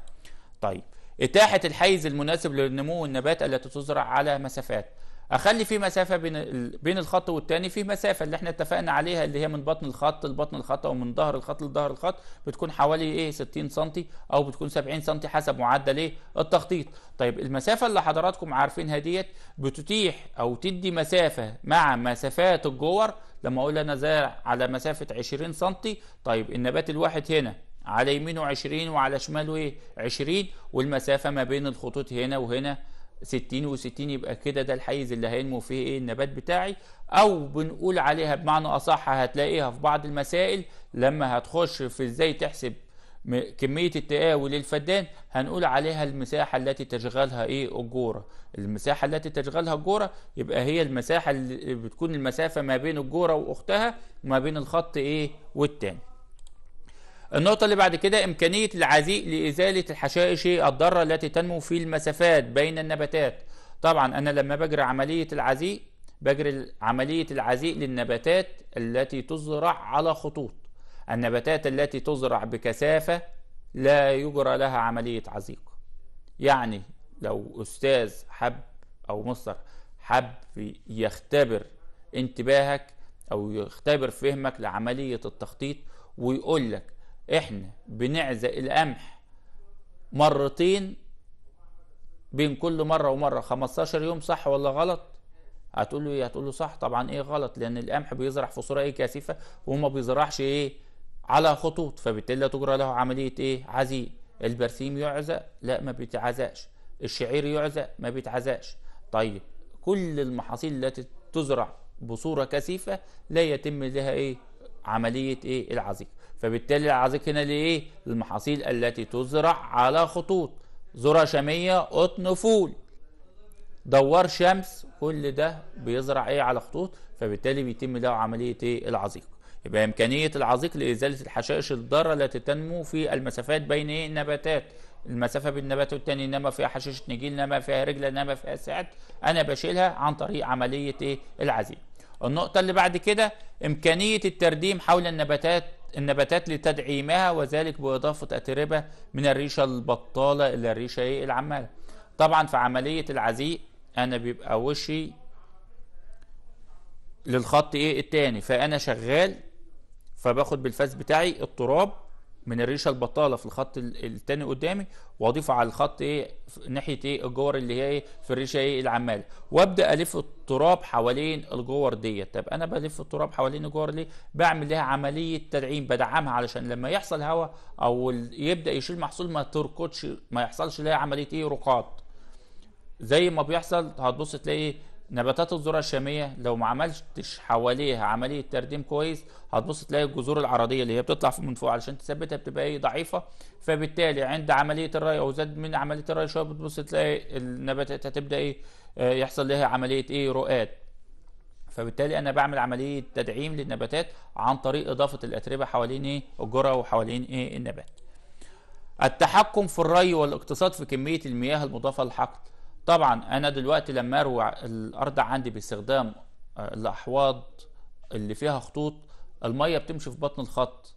طيب اتاحه الحيز المناسب للنمو النبات التي تزرع على مسافات اخلي في مسافه بين بين الخط والتاني في مسافه اللي احنا اتفقنا عليها اللي هي من بطن الخط لبطن الخط او من ظهر الخط لظهر الخط بتكون حوالي ايه 60 سم او بتكون 70 سم حسب معدل ايه التخطيط طيب المسافه اللي حضراتكم عارفينها ديت بتتيح او تدي مسافه مع مسافات الجور لما اقول انا زارع على مسافه 20 سم طيب النبات الواحد هنا على يمينه 20 وعلى شماله ايه 20 والمسافه ما بين الخطوط هنا وهنا 60 و60 يبقى كده ده الحيز اللي هينمو فيه ايه النبات بتاعي او بنقول عليها بمعنى اصح هتلاقيها في بعض المسائل لما هتخش في ازاي تحسب كمية التقاوي للفدان هنقول عليها المساحة التي تشغلها ايه الجورة المساحة التي تشغلها الجورة يبقى هي المساحة اللي بتكون المسافة ما بين الجورة واختها وما بين الخط ايه والتاني النقطة اللي بعد كده إمكانية العزيء لإزالة الحشائش الضارة التي تنمو في المسافات بين النباتات طبعا أنا لما بجري عملية العزيء بجري عملية العزيء للنباتات التي تزرع على خطوط النباتات التي تزرع بكثافة لا يجرى لها عملية عزيق يعني لو أستاذ حب أو مصر حب يختبر انتباهك أو يختبر فهمك لعملية التخطيط ويقول لك احنا بنعزق القمح مرتين بين كل مرة ومرة 15 يوم صح ولا غلط هتقول له ايه هتقول له صح طبعا ايه غلط لان القمح بيزرع في صورة ايه كثيفة وما بيزرعش ايه على خطوط فبالتالي تجرى له عملية ايه عزيق البرسيم يعزق لا ما بيتعزقش الشعير يعزق ما بيتعزقش طيب كل المحاصيل التي تزرع بصورة كثيفة لا يتم لها ايه عملية ايه العزيق فبالتالي العذيق هنا لإيه؟ للمحاصيل التي تزرع على خطوط ذرة شامية قطن فول دوار شمس كل ده بيزرع ايه على خطوط فبالتالي بيتم له عمليه ايه العزيق يبقى امكانيه العزيق لازاله الحشائش الضاره التي تنمو في المسافات بين ايه النباتات المسافه بين النبات والتاني انما فيها حشيشه نجيل انما فيها رجل انما فيها سعد انا بشيلها عن طريق عمليه ايه العزيق النقطه اللي بعد كده امكانيه الترديم حول النباتات النباتات لتدعيمها وذلك بإضافة أتربة من الريشة البطالة إلى الريشة إيه؟ العمالة طبعا في عملية العزيق أنا بيبقى وشي للخط إيه التاني فأنا شغال فباخد بالفاس بتاعي التراب من الريشه البطاله في الخط الثاني قدامي واضيفه على الخط ايه ناحيه ايه الجور اللي هي ايه في الريشه ايه العماله وابدا الف التراب حوالين الجور ديت طب انا بلف التراب حوالين الجور ليه بعمل لها عمليه تدعيم بدعمها علشان لما يحصل هواء او يبدا يشيل محصول ما تركضش ما يحصلش لها عمليه ايه رقاط زي ما بيحصل هتبص تلاقي نباتات الذره الشاميه لو ما عملتش حواليها عمليه ترديم كويس هتبص تلاقي الجذور العرضيه اللي هي بتطلع من فوق علشان تثبتها بتبقى ايه ضعيفه فبالتالي عند عمليه الري او زاد من عمليه الري شويه بتبص تلاقي النباتات هتبدا ايه آه، يحصل لها عمليه ايه رؤات فبالتالي انا بعمل عمليه تدعيم للنباتات عن طريق اضافه الاتربه حوالين ايه الجرة وحوالين ايه النبات التحكم في الري والاقتصاد في كميه المياه المضافه للحقل طبعا انا دلوقتي لما اروع الارض عندي باستخدام آه، الاحواض اللي فيها خطوط الميه بتمشي في بطن الخط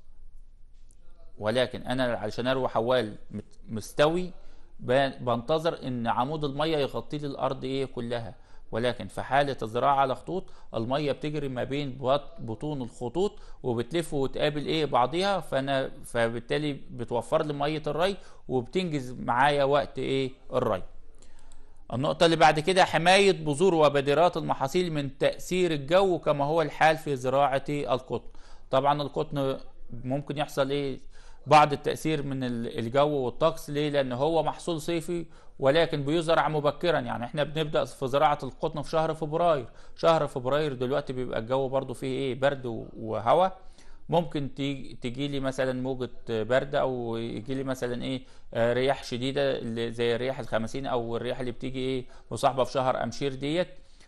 ولكن انا علشان اروي حوال مستوي بنتظر ان عمود الميه يغطي لي الارض ايه كلها ولكن في حاله الزراعه على خطوط الميه بتجري ما بين بطون الخطوط وبتلف وتقابل ايه بعضيها فانا فبالتالي بتوفر لي ميه الري وبتنجز معايا وقت ايه الري النقطة اللي بعد كده حماية بذور وبادرات المحاصيل من تأثير الجو كما هو الحال في زراعة القطن طبعا القطن ممكن يحصل ايه بعض التأثير من الجو والطقس ليه لأن هو محصول صيفي ولكن بيزرع مبكرا يعني احنا بنبدأ في زراعة القطن في شهر فبراير شهر فبراير دلوقتي بيبقى الجو برضو فيه ايه برد وهواء ممكن تيجي لي مثلا موجه برد او يجي لي مثلا ايه آه، رياح شديده زي رياح الخمسين او الرياح اللي بتيجي ايه مصاحبه في شهر امشير ديت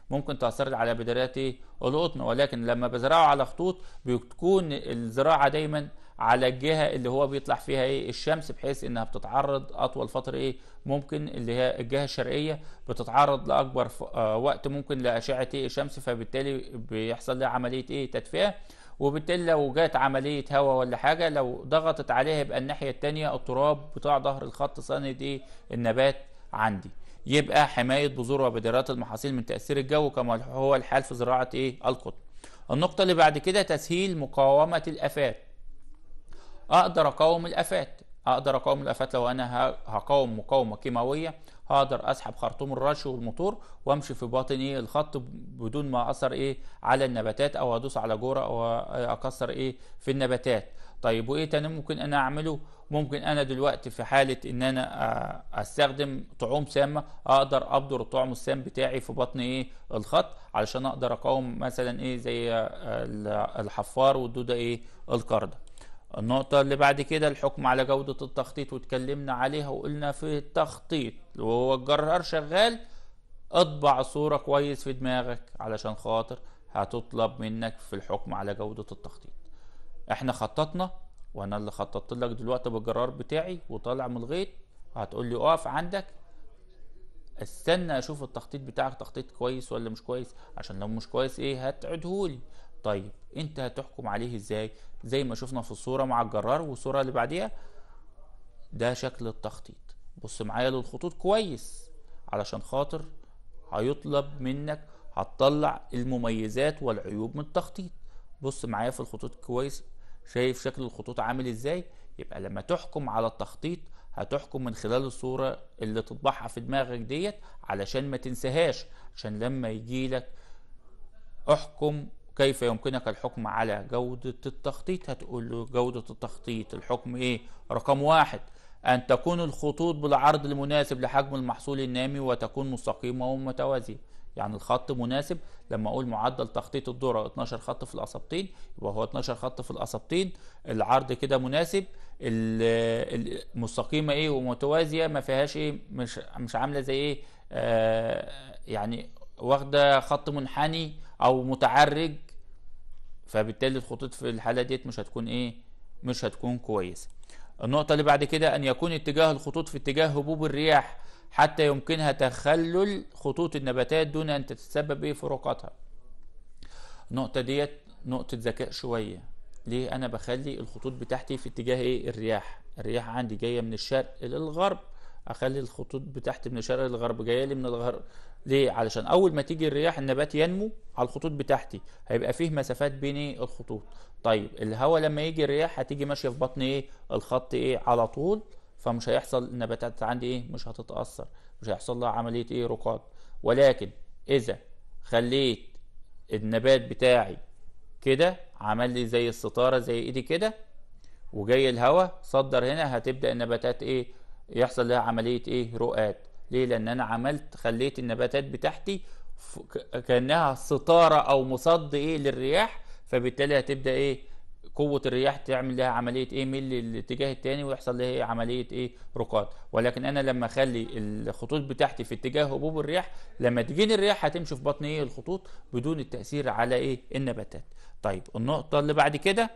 ممكن تاثر على بدايات ايه القطن ولكن لما بزرعه على خطوط بتكون الزراعه دايما على الجهه اللي هو بيطلع فيها ايه الشمس بحيث انها بتتعرض اطول فتره ايه ممكن اللي هي الجهه الشرقيه بتتعرض لاكبر آه وقت ممكن لاشعه ايه الشمس فبالتالي بيحصل لها عمليه ايه تدفئه وبالتالي لو جت عمليه هواء ولا حاجه لو ضغطت عليها يبقى الناحيه الثانيه التراب بتاع ظهر الخط ساند ايه النبات عندي يبقى حمايه بذور وبدرات المحاصيل من تاثير الجو كما هو الحال في زراعه ايه القطن النقطه اللي بعد كده تسهيل مقاومه الافات اقدر اقاوم الافات اقدر اقاوم الافات لو انا هقاوم مقاومه كيماويه هقدر اسحب خرطوم الرش والموتور وامشي في باطن ايه الخط بدون ما اثر ايه على النباتات او ادوس على جوره او اكسر ايه في النباتات طيب وايه تاني ممكن انا اعمله ممكن انا دلوقتي في حاله ان انا استخدم طعوم سامه اقدر ابدر الطعم السام بتاعي في بطن ايه الخط علشان اقدر اقاوم مثلا ايه زي الحفار والدوده ايه القرده النقطة اللي بعد كده الحكم على جودة التخطيط واتكلمنا عليها وقلنا في التخطيط وهو الجرار شغال اطبع صورة كويس في دماغك علشان خاطر هتطلب منك في الحكم على جودة التخطيط احنا خططنا وانا اللي خططت لك دلوقتي بالجرار بتاعي وطالع من الغيط هتقول لي اقف عندك استنى اشوف التخطيط بتاعك تخطيط كويس ولا مش كويس عشان لو مش كويس ايه هتعدهولي طيب انت هتحكم عليه ازاي زي ما شفنا في الصورة مع الجرار والصورة اللي بعديها ده شكل التخطيط بص معايا للخطوط كويس علشان خاطر هيطلب منك هتطلع المميزات والعيوب من التخطيط بص معايا في الخطوط كويس شايف شكل الخطوط عامل ازاي يبقى لما تحكم على التخطيط هتحكم من خلال الصورة اللي تطبعها في دماغك ديت علشان ما تنسهاش عشان لما يجيلك احكم كيف يمكنك الحكم على جودة التخطيط هتقول له جودة التخطيط الحكم ايه رقم واحد أن تكون الخطوط بالعرض المناسب لحجم المحصول النامي وتكون مستقيمة ومتوازية يعني الخط مناسب لما اقول معدل تخطيط الذره 12 خط في القصبتين يبقى هو 12 خط في القصبتين العرض كده مناسب المستقيمه ايه ومتوازيه ما فيهاش ايه مش مش عامله زي ايه آه يعني واخده خط منحني او متعرج فبالتالي الخطوط في الحاله ديت مش هتكون ايه مش هتكون كويسه النقطه اللي بعد كده ان يكون اتجاه الخطوط في اتجاه هبوب الرياح حتى يمكنها تخلل خطوط النباتات دون ان تتسبب ايه في رقتها النقطه ديت نقطه ذكاء شويه ليه انا بخلي الخطوط بتاعتي في اتجاه ايه الرياح الرياح عندي جايه من الشرق للغرب اخلي الخطوط بتاعتي من الشرق للغرب جايه لي من الغرب ليه علشان اول ما تيجي الرياح النبات ينمو على الخطوط بتاعتي هيبقى فيه مسافات بين ايه الخطوط طيب الهواء لما يجي الرياح هتيجي ماشيه في بطن ايه الخط ايه على طول فمش هيحصل النباتات عندي ايه مش هتتاثر مش هيحصل لها عمليه ايه رقاد ولكن اذا خليت النبات بتاعي كده عمل لي زي الستاره زي ايدي كده وجاي الهواء صدر هنا هتبدا النباتات ايه يحصل لها عمليه ايه رقاد ليه لان انا عملت خليت النباتات بتاعتي كانها ستاره او مصد ايه للرياح فبالتالي هتبدا ايه قوه الرياح تعمل لها عمليه ايه ميل للاتجاه الثاني ويحصل لها إيه عمليه ايه رقاد ولكن انا لما اخلي الخطوط بتاعتي في اتجاه هبوب الرياح لما تجيني الرياح هتمشي في بطن ايه الخطوط بدون التاثير على ايه النباتات طيب النقطه اللي بعد كده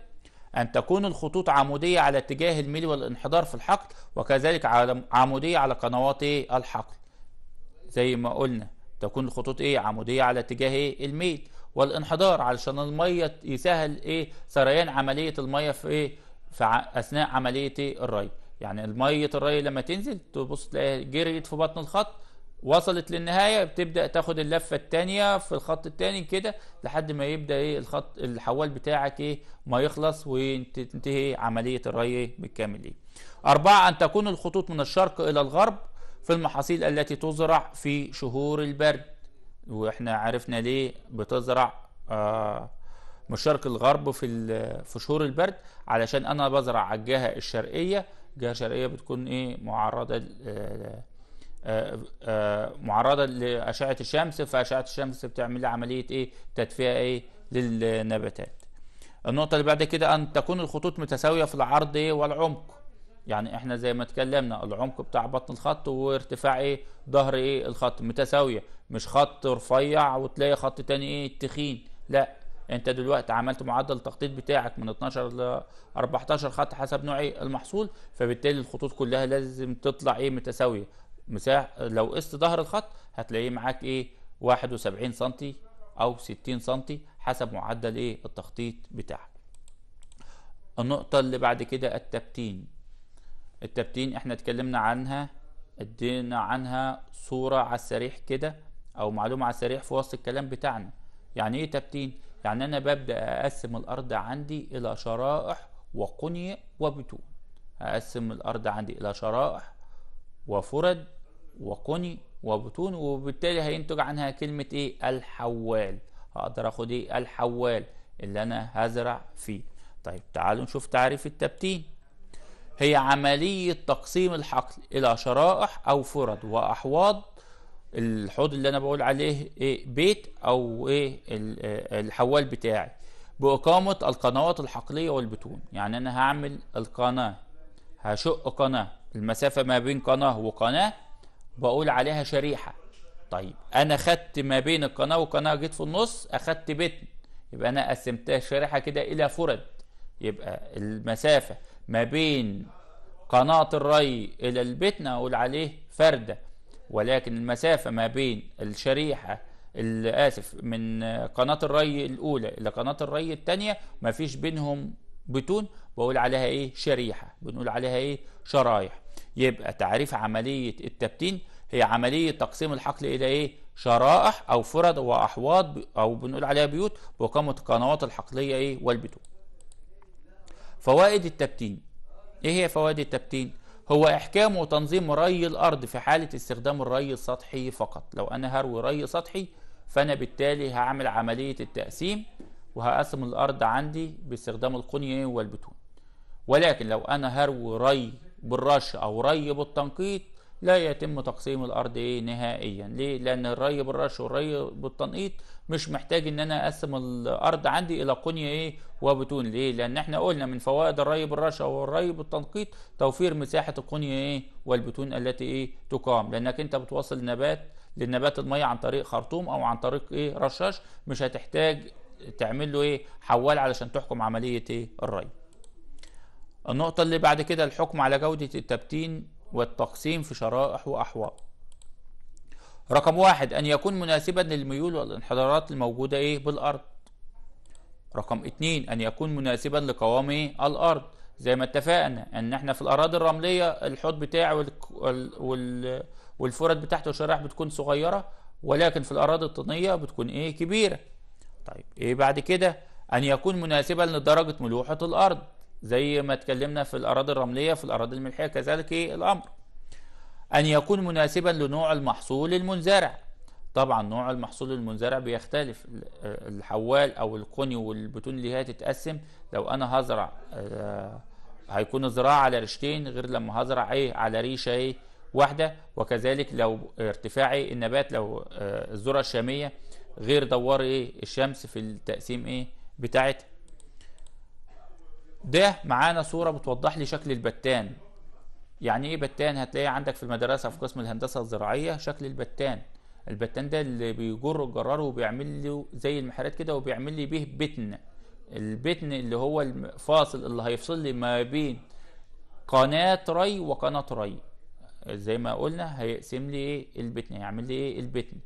أن تكون الخطوط عمودية على اتجاه الميل والانحدار في الحقل وكذلك عمودية على قنوات الحقل زي ما قلنا تكون الخطوط ايه عمودية على اتجاه ايه الميل والانحدار علشان المية يسهل ايه سريان عملية المية في ايه في اثناء عملية الري يعني المية الري لما تنزل تبص تلاقيها جريت في بطن الخط وصلت للنهايه بتبدا تاخد اللفه التانية في الخط التاني كده لحد ما يبدا ايه الخط الحوال بتاعك ايه ما يخلص وتنتهي عمليه الري إيه، بالكامل ايه أربعة أن تكون الخطوط من الشرق إلى الغرب في المحاصيل التي تزرع في شهور البرد واحنا عرفنا ليه بتزرع آه من الشرق الغرب في في شهور البرد علشان انا بزرع على الجهه الشرقيه الجهه الشرقيه بتكون ايه معرضه آه آه، آه، معرضه لاشعه الشمس فاشعه الشمس بتعمل عمليه ايه تدفئه ايه للنباتات النقطه اللي بعد كده ان تكون الخطوط متساويه في العرض ايه والعمق يعني احنا زي ما اتكلمنا العمق بتاع بطن الخط وارتفاع ايه ظهر ايه الخط متساويه مش خط رفيع وتلاقي خط تاني ايه تخين لا انت دلوقتي عملت معدل التخطيط بتاعك من 12 ل 14 خط حسب نوع ايه المحصول فبالتالي الخطوط كلها لازم تطلع ايه متساويه مساح لو قست ظهر الخط هتلاقيه معاك ايه 71 سم او 60 سم حسب معدل ايه التخطيط بتاعك النقطة اللي بعد كده التبتين التبتين احنا اتكلمنا عنها ادينا عنها صورة على السريح كده او معلومة على السريح في وسط الكلام بتاعنا يعني ايه تبتين يعني انا ببدأ اقسم الارض عندي الى شرائح وقني وبتون اقسم الارض عندي الى شرائح وفرد وقني وبطون وبالتالي هينتج عنها كلمة ايه الحوال هقدر اخد ايه الحوال اللي انا هزرع فيه طيب تعالوا نشوف تعريف التبتين هي عملية تقسيم الحقل إلى شرائح أو فرد وأحواض الحوض اللي أنا بقول عليه إيه بيت أو إيه الحوال بتاعي بإقامة القنوات الحقلية والبتون يعني أنا هعمل القناة هشق قناة المسافة ما بين قناة وقناة بقول عليها شريحة طيب أنا خدت ما بين القناة والقناة جيت في النص أخدت بتن يبقى أنا قسمتها شريحة كده إلى فرد يبقى المسافة ما بين قناة الري إلى البتن أقول عليه فردة ولكن المسافة ما بين الشريحة آسف من قناة الري الأولى إلى قناة الري الثانية ما فيش بينهم بتون بقول عليها إيه شريحة بنقول عليها إيه شرايح يبقى تعريف عملية التبتين هي عملية تقسيم الحقل إلى إيه؟ شرائح أو فرد وأحواض أو بنقول عليها بيوت بإقامة القنوات الحقلية إيه؟ والبتون. فوائد التبتين إيه هي فوائد التبتين؟ هو إحكام وتنظيم ري الأرض في حالة استخدام الري السطحي فقط لو أنا هروي ري سطحي فأنا بالتالي هعمل عملية التقسيم وهقسم الأرض عندي باستخدام القنية والبتون ولكن لو أنا هروي ري بالرش او ري بالتنقيط لا يتم تقسيم الارض ايه نهائيا ليه لان الري بالرش والري بالتنقيط مش محتاج ان انا اقسم الارض عندي الى قنيه ايه وبتون ليه لان احنا قلنا من فوائد الري بالرش او الري بالتنقيط توفير مساحه القنيه ايه والبتون التي ايه تقام لانك انت بتوصل نبات للنبات الميه عن طريق خرطوم او عن طريق ايه رشاش مش هتحتاج تعمل له ايه حوال علشان تحكم عمليه ايه الري النقطة اللي بعد كده الحكم على جودة التبتين والتقسيم في شرائح وأحواض رقم واحد أن يكون مناسبا للميول والانحدارات الموجودة إيه بالأرض رقم اتنين أن يكون مناسبا لقوام إيه؟ الأرض زي ما اتفقنا ان احنا في الاراضي الرمليه الحوض بتاعه والفرد بتاعته والشرائح بتكون صغيره ولكن في الاراضي الطينيه بتكون ايه كبيره طيب ايه بعد كده ان يكون مناسبا لدرجه ملوحه الارض زي ما اتكلمنا في الأراضي الرملية في الأراضي الملحية كذلك الأمر أن يكون مناسبا لنوع المحصول المنزرع طبعا نوع المحصول المنزرع بيختلف الحوال أو القني والبتون اللي هي تتقسم لو أنا هزرع آه، هيكون زراعة على ريشتين غير لما هزرع إيه على ريشة إيه واحدة وكذلك لو ارتفاع إيه النبات لو آه، الذرة الشامية غير دوار إيه الشمس في التقسيم إيه بتاعتها ده معانا صورة بتوضح لي شكل البتان يعني ايه بتان هتلاقيه عندك في المدرسة في قسم الهندسة الزراعية شكل البتان البتان ده اللي بيجر الجرار وبيعمل له زي المحارات كده وبيعمل لي بيه بتن البتن اللي هو الفاصل اللي هيفصل لي ما بين قناة ري وقناة ري زي ما قلنا هيقسم لي ايه البتن هيعمل لي ايه البتن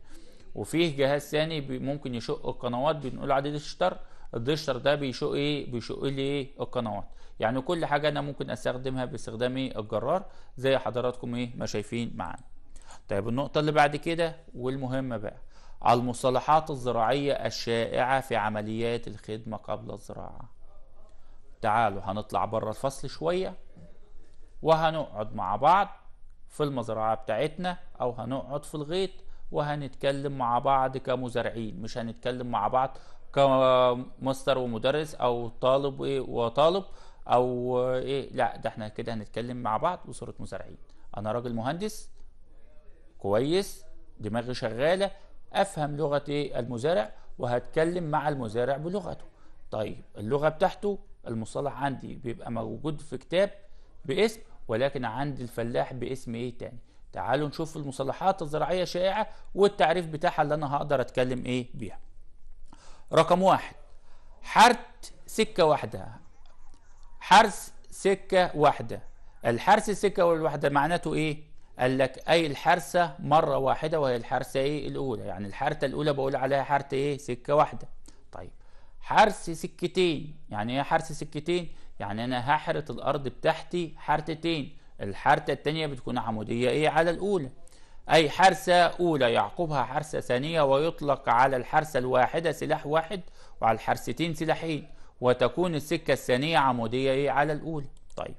وفيه جهاز ثاني ممكن يشق القنوات بنقول عدد الشتر الدشتر ده بيشق ايه بيشق لي إيه؟ القنوات يعني كل حاجه انا ممكن استخدمها باستخدام إيه؟ الجرار زي حضراتكم ايه ما شايفين معانا طيب النقطه اللي بعد كده والمهمه بقى المصطلحات الزراعيه الشائعه في عمليات الخدمه قبل الزراعه تعالوا هنطلع بره الفصل شويه وهنقعد مع بعض في المزرعه بتاعتنا او هنقعد في الغيط وهنتكلم مع بعض كمزارعين مش هنتكلم مع بعض كمستر ومدرس او طالب وايه وطالب او ايه لا ده احنا كده هنتكلم مع بعض بصوره مزارعين انا راجل مهندس كويس دماغي شغاله افهم لغه ايه المزارع وهتكلم مع المزارع بلغته طيب اللغه بتاعته المصطلح عندي بيبقى موجود في كتاب باسم ولكن عند الفلاح باسم ايه تاني تعالوا نشوف المصطلحات الزراعيه الشائعه والتعريف بتاعها اللي انا هقدر اتكلم ايه بيها رقم واحد حرت سكة واحدة حرس سكة واحدة الحرس السكة واحدة معناته ايه قال لك اي الحرسة مرة واحدة وهي الحرسة ايه الاولى يعني الحرتة الاولى بقول عليها حرت ايه سكة واحدة طيب حرس سكتين يعني ايه حرس سكتين يعني انا هحرت الارض بتاعتي حرتتين الحرتة التانية بتكون عمودية ايه على الاولى أي حرسة أولى يعقبها حرسة ثانية ويطلق على الحرسة الواحدة سلاح واحد وعلى الحرستين سلاحين وتكون السكة الثانية عمودية على الأولى طيب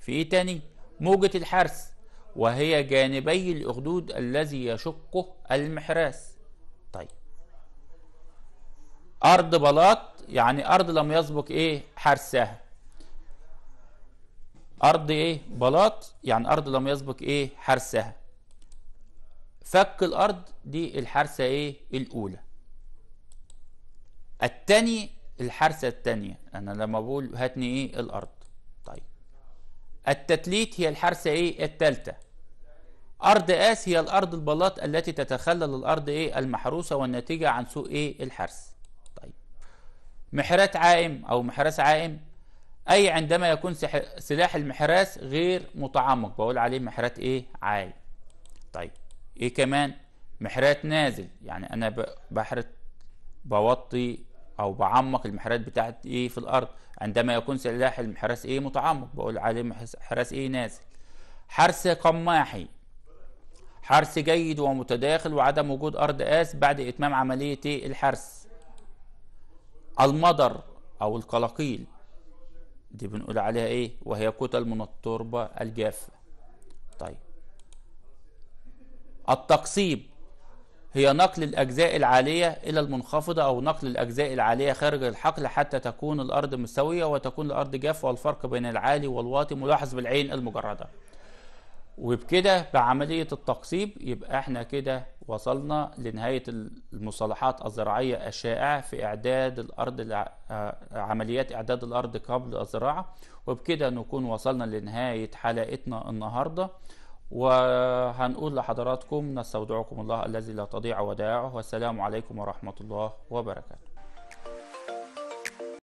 في إيه تاني موجة الحرس وهي جانبي الأخدود الذي يشقه المحراس طيب أرض بلاط يعني أرض لم يسبق إيه حرسها أرض إيه بلاط يعني أرض لم يسبق إيه حرسها فك الأرض دي الحرثة إيه الأولى التاني الحرثة التانية أنا لما بقول هاتني إيه الأرض طيب التتليت هي الحرثة إيه التالتة أرض آس هي الأرض البلاط التي تتخلل الأرض إيه المحروسة والنتيجة عن سوء إيه الحرث طيب محراث عائم أو محراث عائم أي عندما يكون سلاح المحراث غير متعمق بقول عليه محراث إيه عائم طيب ايه كمان محرات نازل يعني انا بحرت بوطي او بعمق المحرات بتاعت ايه في الارض عندما يكون سلاح المحرس ايه متعمق بقول عليه محرس ايه نازل حرس قماحي حرس جيد ومتداخل وعدم وجود ارض اس بعد اتمام عمليه ايه الحرس المضر او القلقيل دي بنقول عليها ايه وهي كتل من التربه الجافه طيب التقسيم هي نقل الأجزاء العالية إلى المنخفضة أو نقل الأجزاء العالية خارج الحقل حتى تكون الأرض مستوية وتكون الأرض جافة والفرق بين العالي والواطي ملاحظ بالعين المجردة وبكده بعملية التقصيب يبقى احنا كده وصلنا لنهاية المصطلحات الزراعية الشائعة في إعداد الأرض آه، عمليات إعداد الأرض قبل الزراعة وبكده نكون وصلنا لنهاية حلقتنا النهاردة وهنقول لحضراتكم نستودعكم الله الذي لا تضيع ودائعه والسلام عليكم ورحمة الله وبركاته